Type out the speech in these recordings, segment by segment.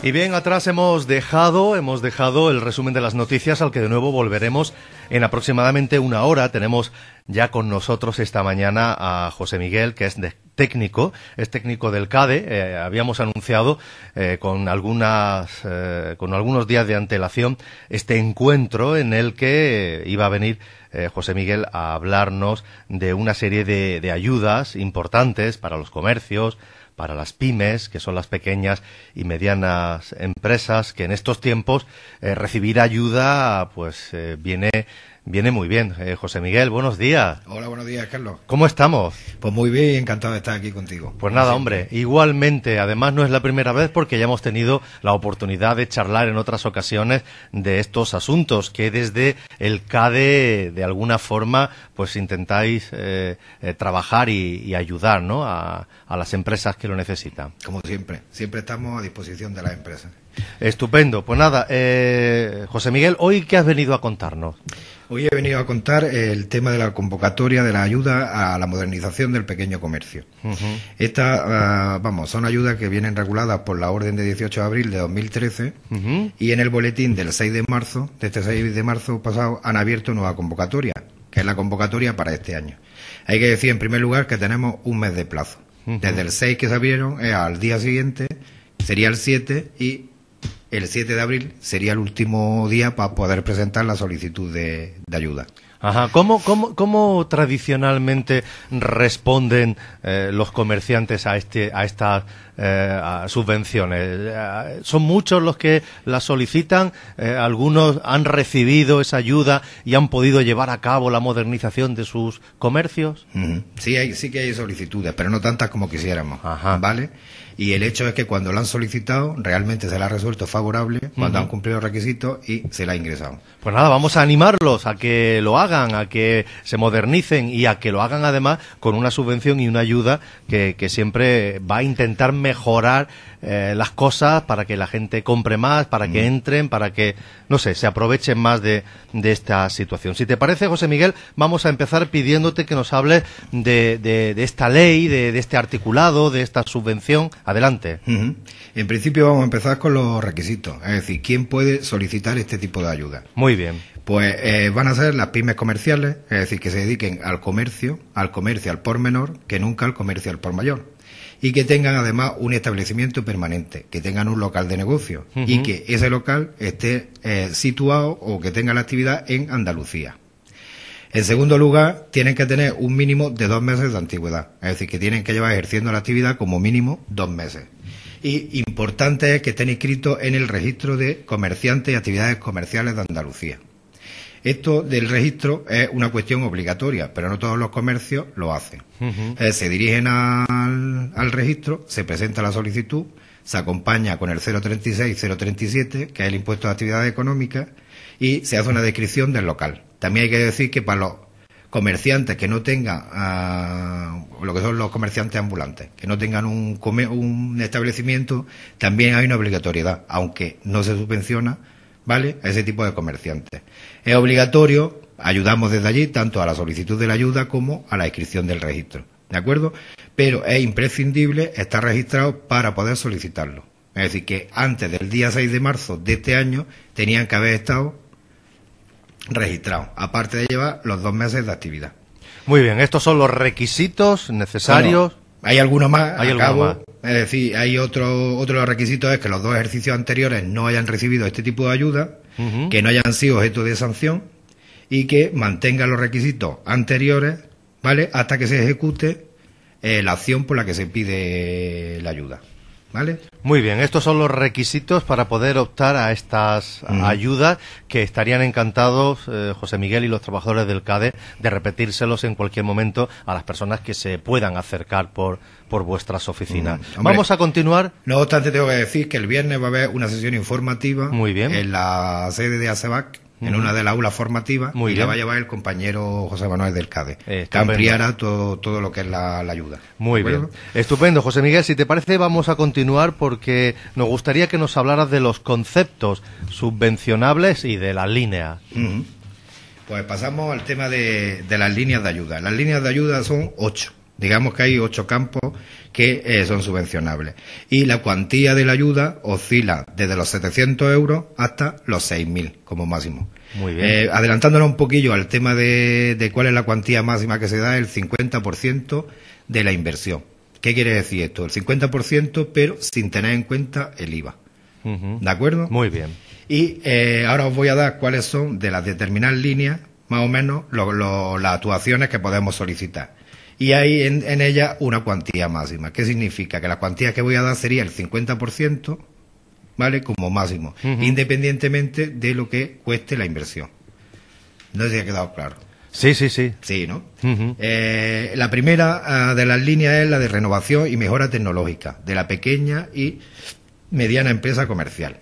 Y bien, atrás hemos dejado, hemos dejado el resumen de las noticias al que de nuevo volveremos en aproximadamente una hora. Tenemos ya con nosotros esta mañana a José Miguel, que es de técnico, es técnico del CADE. Eh, habíamos anunciado eh, con algunas, eh, con algunos días de antelación este encuentro en el que iba a venir José Miguel a hablarnos de una serie de ayudas importantes para los comercios, para las pymes, que son las pequeñas y medianas empresas, que en estos tiempos eh, recibir ayuda pues eh, viene Viene muy bien. Eh, José Miguel, buenos días. Hola, buenos días, Carlos. ¿Cómo estamos? Pues muy bien, encantado de estar aquí contigo. Pues nada, hombre, igualmente. Además, no es la primera vez porque ya hemos tenido la oportunidad de charlar en otras ocasiones de estos asuntos que desde el CADE, de alguna forma, pues intentáis eh, eh, trabajar y, ayudar ¿no? A, las empresas que lo necesitan. Como siempre, siempre estamos a disposición de las empresas. Estupendo. Pues nada, José Miguel, ¿hoy qué has venido a contarnos? Hoy he venido a contar el tema de la convocatoria de la ayuda a la modernización del pequeño comercio. Estas, ah, vamos, son ayudas que vienen reguladas por la orden de 18 de abril de 2013 y en el boletín del 6 de marzo, de este 6 de marzo pasado, han abierto nueva convocatoria, que es la convocatoria para este año. Hay que decir, en primer lugar, que tenemos un mes de plazo. Desde el 6 que se abrieron eh, al día siguiente sería el 7 y el 7 de abril sería el último día para poder presentar la solicitud de, ayuda. Ajá. ¿Cómo, tradicionalmente responden eh, los comerciantes a, este, estas eh, subvenciones? Eh, ¿Son muchos los que las solicitan? ¿Algunos han recibido esa ayuda y han podido llevar a cabo la modernización de sus comercios? Sí, sí que hay solicitudes, pero no tantas como quisiéramos. Ajá. ¿Vale? Y el hecho es que cuando lo han solicitado, realmente se la ha resuelto favorable, cuando han cumplido los requisitos y se la ha ingresado. Pues nada, vamos a animarlos a que lo hagan, a que se modernicen y a que lo hagan además con una subvención y una ayuda que, siempre va a intentar mejorar eh, las cosas para que la gente compre más, para que entren, para que, no sé, se aprovechen más de, esta situación. Si te parece, José Miguel, vamos a empezar pidiéndote que nos hables de esta ley, de este articulado, de esta subvención Adelante. En principio vamos a empezar con los requisitos, es decir, ¿quién puede solicitar este tipo de ayuda? Muy bien. Pues eh, van a ser las pymes comerciales, es decir, que se dediquen al comercio, al comercio al por menor, que nunca al comercio al por mayor y que tengan además un establecimiento permanente, que tengan un local de negocio y que ese local esté eh, situado o que tenga la actividad en Andalucía. En segundo lugar, tienen que tener un mínimo de dos meses de antigüedad, es decir, que tienen que llevar ejerciendo la actividad como mínimo dos meses. Y importante es que estén inscritos en el registro de comerciantes y actividades comerciales de Andalucía. Esto del registro es una cuestión obligatoria, pero no todos los comercios lo hacen. Eh, se dirigen al, registro, se presenta la solicitud, se acompaña con el 036 037, que es el impuesto de actividades económicas, y se hace una descripción del local. También hay que decir que para los comerciantes que no tengan, ah, lo que son los comerciantes ambulantes, que no tengan un, un establecimiento, también hay una obligatoriedad, aunque no se subvenciona, ¿vale? A ese tipo de comerciantes. Es obligatorio, ayudamos desde allí, tanto a la solicitud de la ayuda como a la inscripción del registro, ¿de acuerdo? Pero es imprescindible estar registrado para poder solicitarlo. Es decir, que antes del día 6 de marzo de este año tenían que haber estado registrado, aparte de llevar los dos meses de actividad. Muy bien, estos son los requisitos necesarios. hay más, alguno más. Es decir, hay otro, otro requisitos es que los dos ejercicios anteriores no hayan recibido este tipo de ayuda, que no hayan sido objeto de sanción y que mantengan los requisitos anteriores, ¿vale? Hasta que se ejecute eh, la acción por la que se pide la ayuda. Muy bien, estos son los requisitos para poder optar a estas ayudas que estarían encantados eh, José Miguel y los trabajadores del CADE de repetírselos en cualquier momento a las personas que se puedan acercar por, por vuestras oficinas. Vamos a continuar. No obstante, tengo que decir que el viernes va a haber una sesión informativa en la sede de Acebac en una de las aulas formativas Muy y la va a llevar el compañero José Manuel del CADE, eh, ampliará todo, todo, lo que es la, ayuda. Muy bien. Estupendo, José Miguel. Si te parece, vamos a continuar porque nos gustaría que nos hablaras de los conceptos subvencionables y de la línea. Pues pasamos al tema de las líneas de ayuda. Las líneas de ayuda son ocho. Digamos que hay ocho campos que eh, son subvencionables. Y la cuantía de la ayuda oscila desde los 700 euros hasta los 6.000 como máximo. Muy bien. Eh, adelantándonos un poquillo al tema de, cuál es la cuantía máxima que se da, el 50% de la inversión. ¿Qué quiere decir esto? El 50%, pero sin tener en cuenta el IVA. ¿De acuerdo? Muy bien. Y eh, ahora os voy a dar cuáles son de las determinadas líneas, más o menos, las actuaciones que podemos solicitar y hay en, ella una cuantía máxima. ¿Qué significa? Que la cuantía que voy a dar sería el 50%, ¿vale? Como máximo, independientemente de lo que cueste la inversión. No sé ha quedado claro. Sí, sí, sí. Sí, ¿no? Eh, la primera ah, de las líneas es la de renovación y mejora tecnológica de la pequeña y mediana empresa comercial.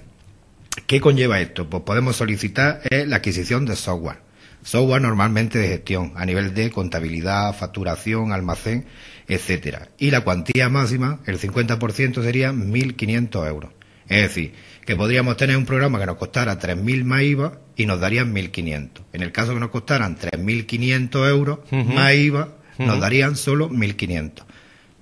¿Qué conlleva esto? Pues podemos solicitar eh, la adquisición de software Software normalmente de gestión a nivel de contabilidad, facturación, almacén, etcétera. Y la cuantía máxima, el 50% sería 1.500 euros. Es decir, que podríamos tener un programa que nos costara 3.000 más IVA y nos darían 1.500. En el caso que nos costaran 3.500 euros más IVA, nos darían solo 1.500.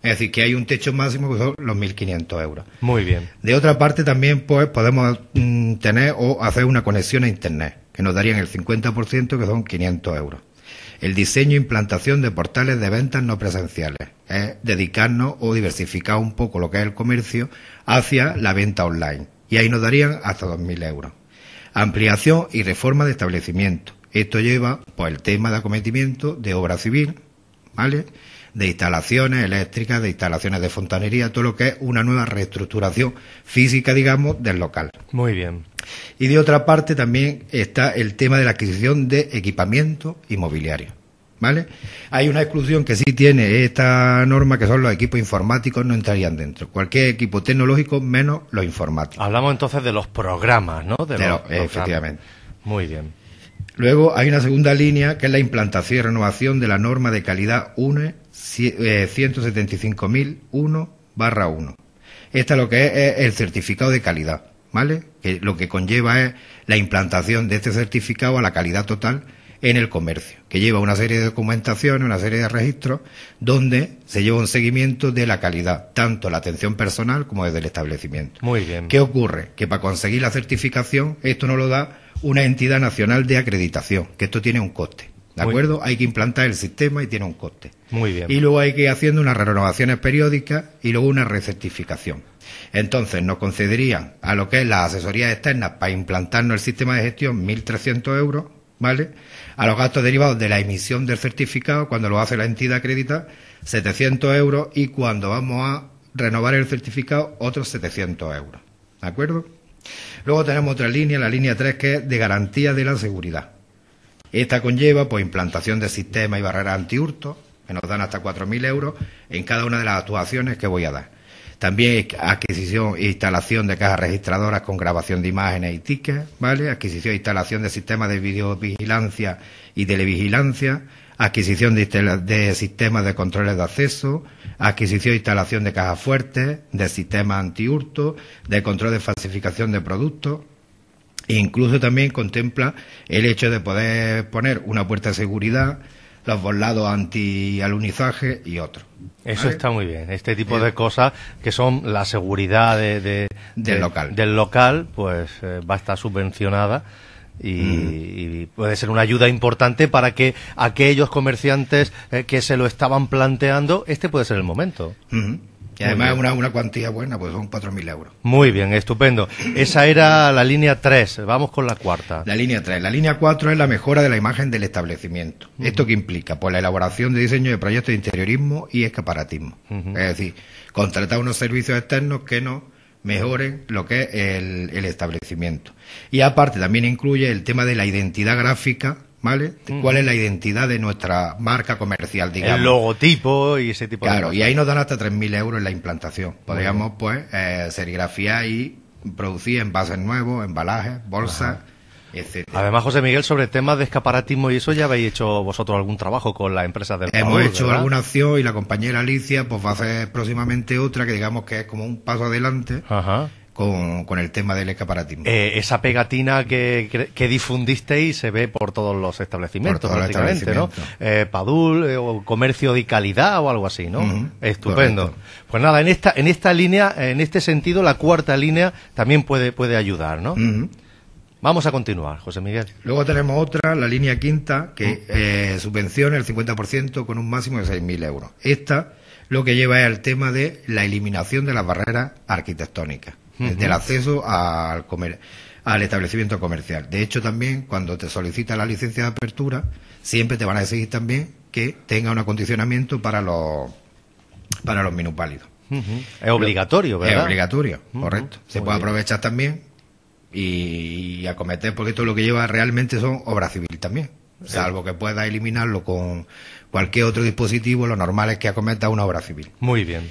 Es decir, que hay un techo máximo que son los 1.500 euros. Muy bien. De otra parte, también pues podemos mm, tener o hacer una conexión a Internet que nos darían el 50%, que son 500 euros. El diseño e implantación de portales de ventas no presenciales es dedicarnos o diversificar un poco lo que es el comercio hacia la venta online. Y ahí nos darían hasta 2.000 euros. Ampliación y reforma de establecimiento. Esto lleva por pues, el tema de acometimiento de obra civil, ¿vale? de instalaciones eléctricas, de instalaciones de fontanería, todo lo que es una nueva reestructuración física, digamos, del local. Muy bien. Y de otra parte también está el tema de la adquisición de equipamiento inmobiliario. ¿Vale? Hay una exclusión que sí tiene esta norma, que son los equipos informáticos, no entrarían dentro. Cualquier equipo tecnológico menos los informáticos. Hablamos entonces de los programas, ¿no? De, efectivamente. Muy bien. Luego hay una segunda línea que es la implantación y renovación de la norma de calidad UNE 175.001 eh, barra 1. Esta lo que es el certificado de calidad. Que lo que conlleva es la implantación de este certificado a la calidad total en el comercio, que lleva una serie de documentaciones, una serie de registros, donde se lleva un seguimiento de la calidad, tanto la atención personal como desde el establecimiento. Muy bien. ¿Qué ocurre? Que para conseguir la certificación, esto no lo da una entidad nacional de acreditación, que esto tiene un coste. ¿De acuerdo? Hay que implantar el sistema y tiene un coste. Muy bien. Y luego hay que ir haciendo unas renovaciones periódicas y luego una recertificación. Entonces nos concederían a lo que es las asesorías externa para implantarnos el sistema de gestión 1.300 euros, ¿vale? A los gastos derivados de la emisión del certificado, cuando lo hace la entidad crédita, 700 euros y cuando vamos a renovar el certificado, otros 700 euros. ¿De acuerdo? Luego tenemos otra línea, la línea 3, que es de garantía de la seguridad. Esta conlleva pues, implantación de sistemas y barreras antihurto, que nos dan hasta 4.000 euros en cada una de las actuaciones que voy a dar. También adquisición e instalación de cajas registradoras con grabación de imágenes y tickets, ¿vale? Adquisición e instalación de sistemas de videovigilancia y televigilancia, adquisición de, sistemas de controles de acceso, adquisición e instalación de cajas fuertes, de sistemas antihurto, de control de falsificación de productos. E incluso también contempla el hecho de poder poner una puerta de seguridad los volados anti-alunizaje y otro. Eso está muy bien. Este tipo de cosas que son la seguridad del, local. del local, pues eh, va a estar subvencionada. Mm. Y, puede ser una ayuda importante para que aquellos comerciantes eh, que se lo estaban planteando, este puede ser el momento. Y además es una, cuantía buena, pues son 4.000 euros. Muy bien, estupendo. Esa era la línea 3, vamos con la cuarta. La línea 3. La línea 4 es la mejora de la imagen del establecimiento. ¿Esto qué implica? Pues la elaboración de diseño de proyectos de interiorismo y escaparatismo. Es decir, contratar unos servicios externos que no mejoren lo que es el, el establecimiento. Y aparte también incluye el tema de la identidad gráfica ¿vale? Mm. ¿Cuál es la identidad de nuestra marca comercial, digamos? El logotipo y ese tipo de cosas. Claro, y ahí nos dan hasta 3.000 euros en la implantación. Podríamos, pues, eh, serigrafiar y producir envases nuevos, embalajes, bolsas. etc. Además, José Miguel, sobre temas de escaparatismo y eso, ya habéis hecho vosotros algún trabajo con la empresa del Hemos hecho alguna acción y la compañera Alicia pues va a hacer próximamente otra que digamos que es como un paso adelante. Ajá con, el tema del escaparatismo. Eh, esa pegatina que, que, Y difundisteis se ve por todos los establecimientos, prácticamente, ¿no? Eh, Padul, eh, o comercio de calidad o algo así, ¿no? Estupendo. Pues nada, en esta, en esta línea, en este sentido, la cuarta línea también puede, ayudar, ¿no? Vamos a continuar, José Miguel. Luego tenemos otra, la línea quinta, que subvenciona el 50% con un máximo de 6.000 euros. Esta lo que lleva es al tema de la eliminación de las barreras arquitectónicas el del acceso al, establecimiento comercial. De hecho, también cuando te solicita la licencia de apertura, siempre te van a exigir también que tenga un acondicionamiento para los, para los Es obligatorio, ¿verdad? Es obligatorio, correcto. Se puede aprovechar también y, acometer, porque todo lo que lleva realmente son obra civil también. Salvo que pueda eliminarlo con cualquier otro dispositivo, lo normal es que acometa una obra civil. Muy bien.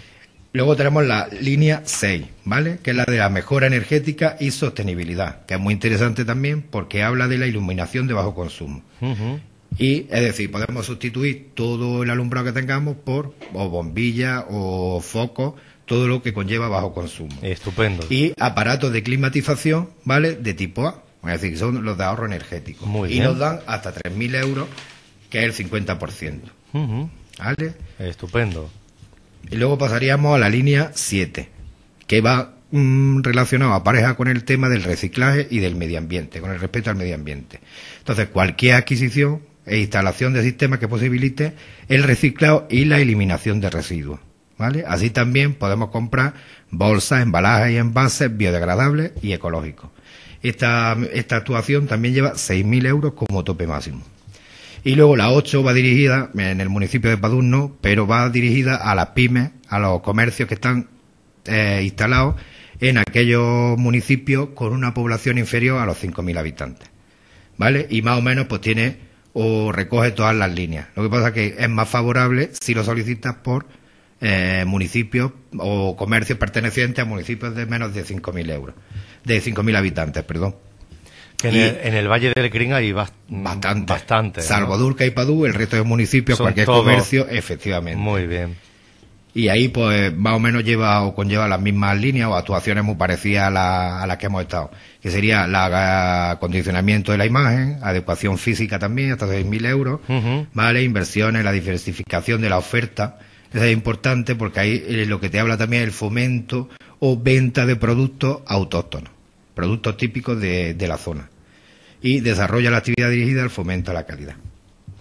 Luego tenemos la línea 6, ¿vale? Que es la de la mejora energética y sostenibilidad, que es muy interesante también porque habla de la iluminación de bajo consumo. Y es decir, podemos sustituir todo el alumbrado que tengamos por o bombillas o focos, todo lo que conlleva bajo consumo. Estupendo. Y aparatos de climatización, ¿vale? De tipo A, es decir, son los de ahorro energético. Muy y nos dan hasta 3.000 euros, que es el 50%. por ¿Vale? Estupendo. Y luego pasaríamos a la línea 7, que va relacionada mm, relacionado a pareja con el tema del reciclaje y del medio ambiente, con el respeto al medio ambiente. Entonces, cualquier adquisición e instalación de sistemas que posibilite el reciclado y la eliminación de residuos. Así también podemos comprar bolsas, embalajes y envases biodegradables y ecológicos. Esta, esta actuación también lleva 6.000 euros como tope máximo. Y luego la 8 va dirigida en el municipio de Padurno, pero va dirigida a las pymes, a los comercios que están eh, instalados en aquellos municipios con una población inferior a los 5.000 habitantes. ¿Vale? Y más o menos pues tiene o recoge todas las líneas. Lo que pasa es que es más favorable si lo solicitas por eh, municipios o comercios pertenecientes a municipios de menos de 5.000 euros, de 5.000 habitantes, perdón en, el, Valle del gringo hay bastante. bastante y Padú, el resto de municipios, cualquier comercio, efectivamente. Muy bien. Y ahí, pues, más o menos lleva o conlleva las mismas líneas o actuaciones muy parecidas a, las que hemos estado. Que sería el acondicionamiento de la imagen, adecuación física también, hasta 6.000 euros, ¿vale? Inversiones, la diversificación de la oferta. Eso es importante porque ahí eh, lo que te habla también es el fomento o venta de productos autóctonos productos típicos de, de la zona. Y desarrolla la actividad dirigida al fomento de la calidad.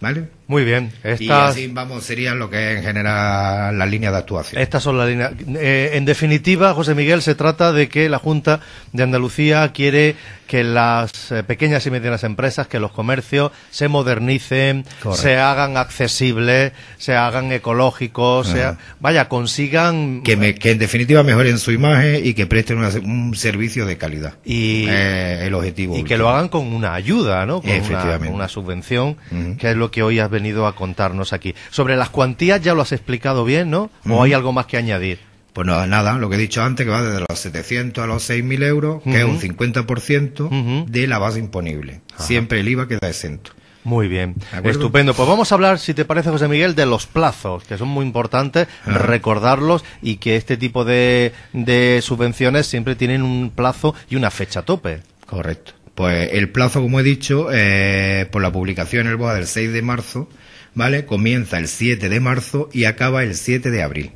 ¿Vale? Muy bien. Y así, vamos, sería lo que en general la línea de actuación. Estas son las líneas. Eh, en definitiva, José Miguel, se trata de que la Junta de Andalucía quiere que las eh, pequeñas y medianas empresas, que los comercios se modernicen, se hagan accesibles, se hagan ecológicos, sea, vaya, consigan... Que, en definitiva mejoren su imagen y que presten un servicio de calidad. Y eh, el objetivo. Y que lo hagan con una ayuda, ¿no? Con, Una, subvención, que es lo que hoy has venido venido a contarnos aquí. Sobre las cuantías ya lo has explicado bien, ¿no? ¿O hay algo más que añadir? Pues nada, nada, lo que he dicho antes, que va desde los 700 a los 6.000 euros, que es un 50% de la base imponible. Siempre el IVA queda exento. Muy bien, estupendo. Pues vamos a hablar, si te parece, José Miguel, de los plazos, que son muy importantes ah. recordarlos y que este tipo de, de subvenciones siempre tienen un plazo y una fecha tope. Correcto. Pues el plazo, como he dicho, eh, por la publicación en el BOA del 6 de marzo, ¿vale? Comienza el 7 de marzo y acaba el 7 de abril.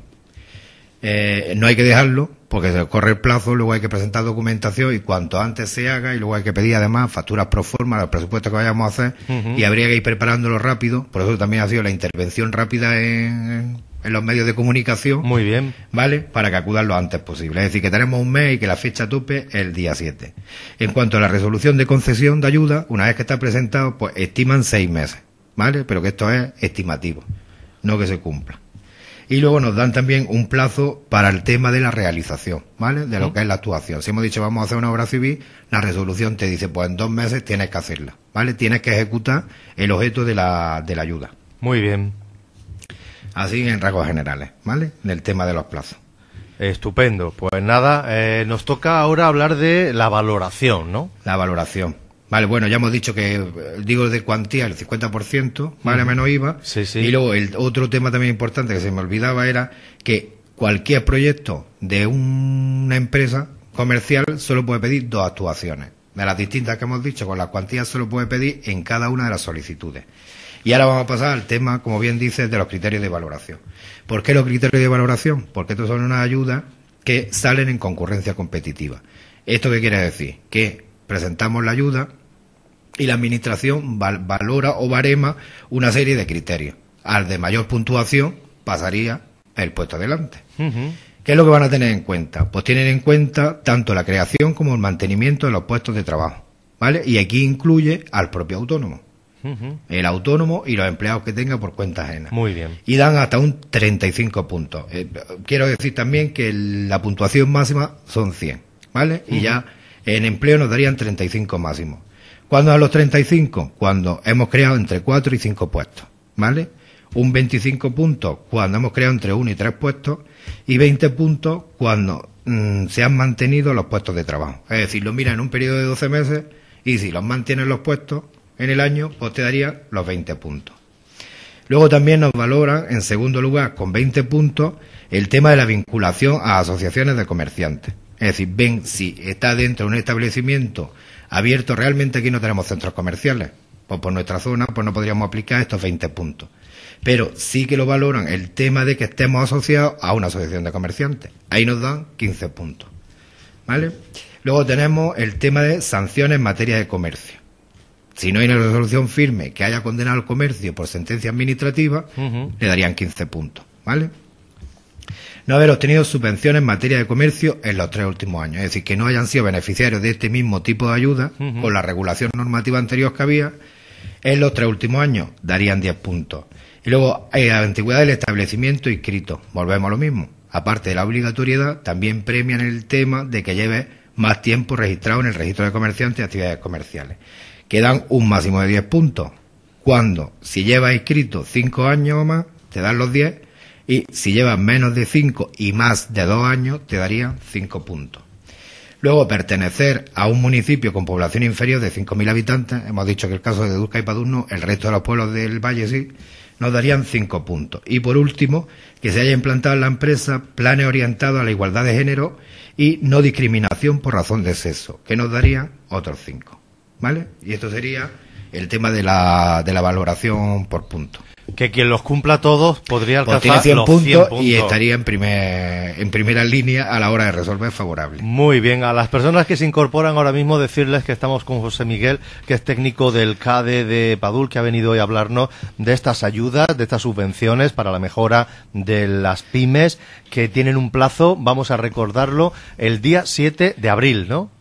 Eh, no hay que dejarlo, porque se corre el plazo, luego hay que presentar documentación y cuanto antes se haga, y luego hay que pedir además facturas pro forma los presupuestos que vayamos a hacer, y habría que ir preparándolo rápido, por eso también ha sido la intervención rápida en, en los medios de comunicación. Muy bien. ¿Vale? Para que acudan lo antes posible. Es decir, que tenemos un mes y que la fecha tope el día 7. En cuanto a la resolución de concesión de ayuda, una vez que está presentado, pues estiman seis meses. ¿Vale? Pero que esto es estimativo, no que se cumpla. Y luego nos dan también un plazo para el tema de la realización, ¿vale? De lo que es la actuación. Si hemos dicho vamos a hacer una obra civil, la resolución te dice, pues en dos meses tienes que hacerla, ¿vale? Tienes que ejecutar el objeto de la, de la ayuda. Muy bien. Así en rasgos generales, ¿vale? el tema de los plazos. Estupendo. Pues nada, eh, nos toca ahora hablar de la valoración, ¿no? La valoración. Vale, bueno, ya hemos dicho que, eh, digo de cuantía, el 50%, vale, menos IVA. Sí, sí. Y luego el otro tema también importante que se me olvidaba era que cualquier proyecto de una empresa comercial solo puede pedir dos actuaciones. De las distintas que hemos dicho, con las cuantías solo puede pedir en cada una de las solicitudes. Y ahora vamos a pasar al tema, como bien dices, de los criterios de valoración. ¿Por qué los criterios de valoración? Porque estos son unas ayudas que salen en concurrencia competitiva. ¿Esto qué quiere decir? Que presentamos la ayuda y la administración valora o barema una serie de criterios. Al de mayor puntuación pasaría el puesto adelante. ¿Qué es lo que van a tener en cuenta? Pues tienen en cuenta tanto la creación como el mantenimiento de los puestos de trabajo. ¿Vale? Y aquí incluye al propio autónomo el autónomo y los empleados que tenga por cuenta ajena. Muy bien. Y dan hasta un 35 puntos. Eh, quiero decir también que la puntuación máxima son 100, ¿vale? Y ya en empleo nos darían 35 máximos. ¿Cuándo a los 35? Cuando hemos creado entre 4 y 5 puestos, ¿vale? Un 25 puntos cuando hemos creado entre 1 y 3 puestos y 20 puntos cuando mm, se han mantenido los puestos de trabajo. Es decir, lo miran en un periodo de 12 meses y si los mantienen los puestos, en el año, pues te daría los 20 puntos. Luego también nos valora, en segundo lugar, con 20 puntos, el tema de la vinculación a asociaciones de comerciantes. Es decir, ven si está dentro de un establecimiento abierto, realmente aquí no tenemos centros comerciales, pues por nuestra zona pues no podríamos aplicar estos 20 puntos. Pero sí que lo valoran el tema de que estemos asociados a una asociación de comerciantes. Ahí nos dan 15 puntos. ¿Vale? Luego tenemos el tema de sanciones en materia de comercio si no hay una resolución firme que haya condenado al comercio por sentencia administrativa, le darían 15 puntos, ¿vale? No haber obtenido subvenciones en materia de comercio en los tres últimos años, es decir, que no hayan sido beneficiarios de este mismo tipo de ayuda con la regulación normativa anterior que había, en los tres últimos años darían 10 puntos. Y luego, eh, la antigüedad del establecimiento inscrito, volvemos a lo mismo. Aparte de la obligatoriedad, también premian el tema de que lleve más tiempo registrado en el registro de comerciantes y actividades comerciales que dan un máximo de 10 puntos. Cuando, si llevas escrito 5 años o más, te dan los 10, y si llevas menos de 5 y más de 2 años, te darían 5 puntos. Luego, pertenecer a un municipio con población inferior de 5.000 habitantes, hemos dicho que el caso de Durca y Padurno, el resto de los pueblos del Valle sí, nos darían 5 puntos. Y por último, que se haya implantado en la empresa planes orientados a la igualdad de género y no discriminación por razón de sexo, que nos daría otros 5. ¿Vale? Y esto sería el tema de la, de la valoración por punto Que quien los cumpla todos podría pues alcanzar los puntos y estaría en, primer, en primera línea a la hora de resolver favorable. Muy bien, a las personas que se incorporan ahora mismo decirles que estamos con José Miguel, que es técnico del CADE de Padul, que ha venido hoy a hablarnos de estas ayudas, de estas subvenciones para la mejora de las pymes, que tienen un plazo, vamos a recordarlo, el día 7 de abril, ¿no?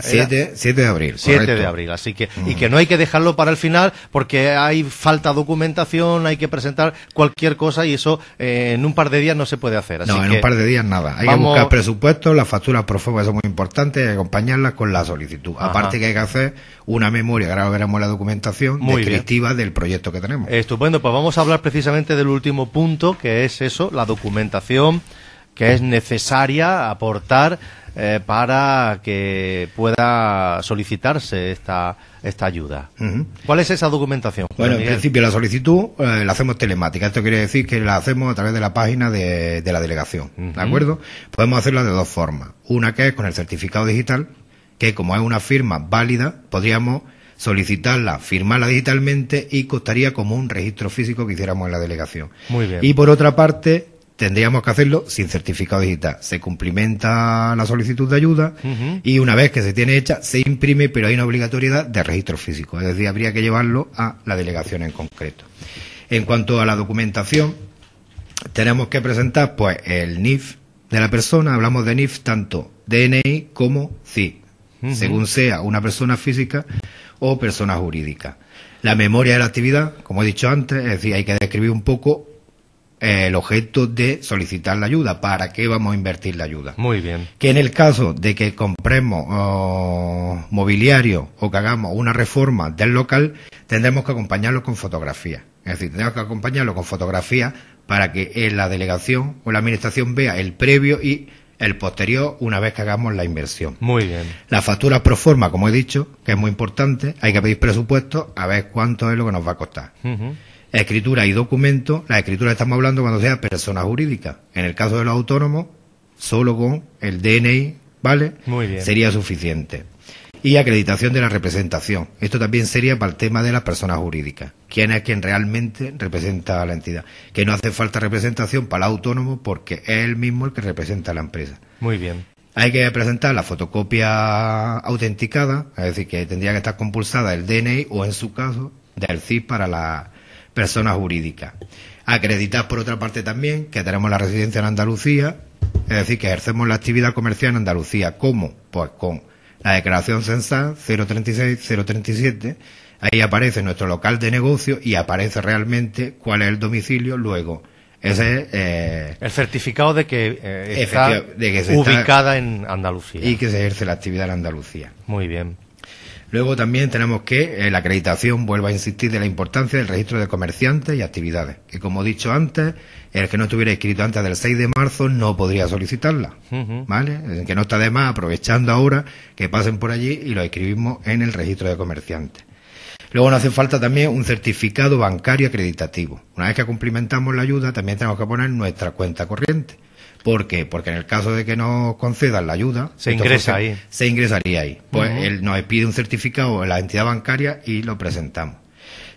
7, eh, de abril. 7 de abril, así que. Y mm. que no hay que dejarlo para el final porque hay falta documentación, hay que presentar cualquier cosa y eso eh, en un par de días no se puede hacer. no, en un par de días nada. Hay que buscar presupuesto las facturas por fuego son muy importante y acompañarlas con la solicitud. Aparte que hay que hacer una memoria, ahora veremos la documentación muy descriptiva del proyecto que tenemos. Estupendo, pues vamos a hablar precisamente del último punto que es eso, la documentación que es necesaria aportar eh, para que pueda solicitarse esta, esta ayuda. ¿Cuál es esa documentación? bueno, en principio la solicitud eh, la hacemos telemática. Esto quiere decir que la hacemos a través de la página de, de la delegación. ¿De acuerdo? Podemos hacerla de dos formas. Una que es con el certificado digital, que como es una firma válida, podríamos solicitarla, firmarla digitalmente y costaría como un registro físico que hiciéramos en la delegación. Muy bien. Y por otra parte, tendríamos que hacerlo sin certificado digital. Se cumplimenta la solicitud de ayuda y una vez que se tiene hecha, se imprime, pero hay una obligatoriedad de registro físico. Es decir, habría que llevarlo a la delegación en concreto. En cuanto a la documentación, tenemos que presentar pues el NIF de la persona. Hablamos de NIF tanto DNI como CI, según sea una persona física o persona jurídica. La memoria de la actividad, como he dicho antes, es decir, hay que describir un poco eh, el objeto de solicitar la ayuda. ¿Para qué vamos a invertir la ayuda? Muy bien. Que en el caso de que compremos oh, mobiliario o que hagamos una reforma del local, tendremos que acompañarlo con fotografía. Es decir, tenemos que acompañarlo con fotografía para que eh, la delegación o la administración vea el previo y el posterior una vez que hagamos la inversión. Muy bien. la factura pro forma, como he dicho, que es muy importante, hay que pedir presupuesto a ver cuánto es lo que nos va a costar escritura y documento, la escritura estamos hablando cuando sea persona jurídica. En el caso de los autónomos, solo con el DNI, ¿vale? Muy bien. Sería suficiente. Y acreditación de la representación. Esto también sería para el tema de las personas jurídicas. ¿Quién es quien realmente representa a la entidad? Que no hace falta representación para el autónomo porque es él mismo el que representa a la empresa. Muy bien. Hay que presentar la fotocopia autenticada, es decir, que tendría que estar compulsada el DNI o, en su caso, del CIP para la Personas jurídicas Acreditar, por otra parte, también que tenemos la residencia en Andalucía, es decir, que ejercemos la actividad comercial en Andalucía. ¿Cómo? Pues con la declaración censal 036-037. Ahí aparece nuestro local de negocio y aparece realmente cuál es el domicilio. Luego, ese es... Eh, el certificado de que, eh, está ubicada en Andalucía. Y que se ejerce la actividad en Andalucía. Muy bien. Luego también tenemos que eh, la acreditación vuelva a insistir de la importancia del registro de comerciantes y actividades, que como he dicho antes, el que no estuviera inscrito antes del 6 de marzo no podría solicitarla, ¿vale? que no está de más, aprovechando ahora, que pasen por allí y lo escribimos en el registro de comerciantes. Luego nos hace falta también un certificado bancario acreditativo. Una vez que cumplimentamos la ayuda, también tenemos que poner nuestra cuenta corriente. ¿Por qué? Porque en el caso de que nos concedan la ayuda, se ingresa ahí. Se ingresaría ahí. Pues él nos pide un certificado en la entidad bancaria y lo presentamos.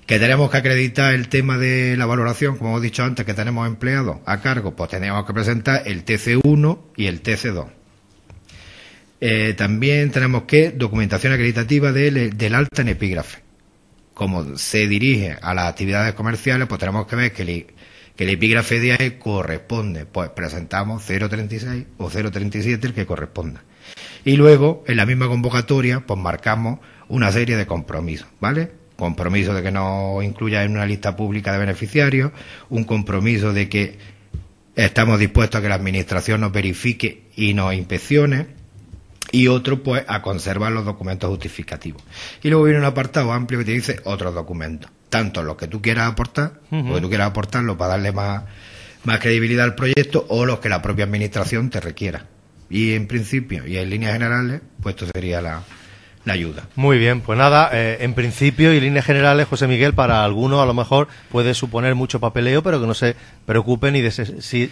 Que tenemos que acreditar el tema de la valoración, como hemos dicho antes, que tenemos empleados a cargo, pues tenemos que presentar el TC1 y el TC2. Eh, también tenemos que documentación acreditativa del, del alta en epígrafe. Como se dirige a las actividades comerciales, pues tenemos que ver que el, que el epígrafe de ahí corresponde. Pues presentamos 036 o 037 el que corresponda. Y luego, en la misma convocatoria, pues marcamos una serie de compromisos, ¿vale? Compromiso de que no incluya en una lista pública de beneficiarios, un compromiso de que estamos dispuestos a que la Administración nos verifique y nos inspeccione, y otro, pues, a conservar los documentos justificativos. Y luego viene un apartado amplio que te dice otros documentos tanto los que tú quieras aportar, los que tú quieras aportarlo para darle más, más credibilidad al proyecto, o los que la propia administración te requiera. Y en principio, y en líneas generales, pues esto sería la, ayuda. Muy bien, pues nada, eh, en principio y líneas generales, José Miguel, para algunos a lo mejor puede suponer mucho papeleo, pero que no se preocupen ni,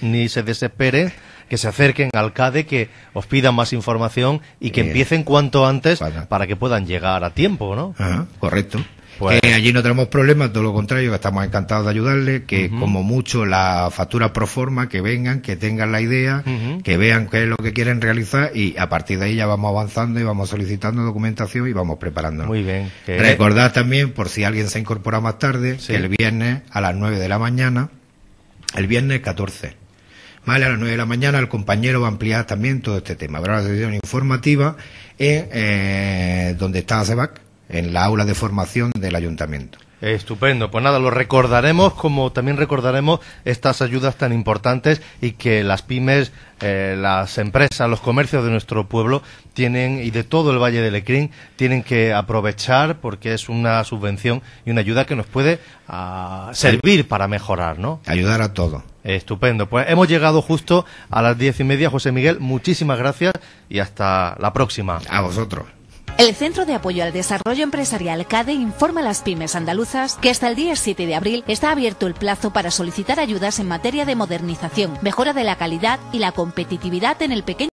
ni se desesperen, que se acerquen al CADE, que os pidan más información y que eh, empiecen cuanto antes para. que puedan llegar a tiempo, ¿no? correcto. Pues- eh, allí no tenemos problemas, todo lo contrario, que estamos encantados de ayudarle, que como mucho la factura pro forma, que vengan, que tengan la idea, que vean qué es lo que quieren realizar y a partir de ahí ya vamos avanzando y vamos solicitando documentación y vamos preparando Muy bien. Recordad también, por si alguien se incorpora más tarde, el viernes a las 9 de la mañana, el viernes 14. Vale, a las 9 de la mañana el compañero va a ampliar también todo este tema. Habrá una sesión informativa en, eh, donde está Sebac en la aula de formación del ayuntamiento. Estupendo, pues nada, lo recordaremos como también recordaremos estas ayudas tan importantes y que las pymes, eh, las empresas, los comercios de nuestro pueblo tienen y de todo el Valle del Ecrín tienen que aprovechar porque es una subvención y una ayuda que nos puede ah, servir para mejorar, ¿no? Ayudar a todo. Estupendo, pues hemos llegado justo a las diez y media, José Miguel, muchísimas gracias y hasta la próxima. A vosotros. El Centro de Apoyo al Desarrollo Empresarial CADE informa a las pymes andaluzas que hasta el día 7 de abril está abierto el plazo para solicitar ayudas en materia de modernización, mejora de la calidad y la competitividad en el pequeño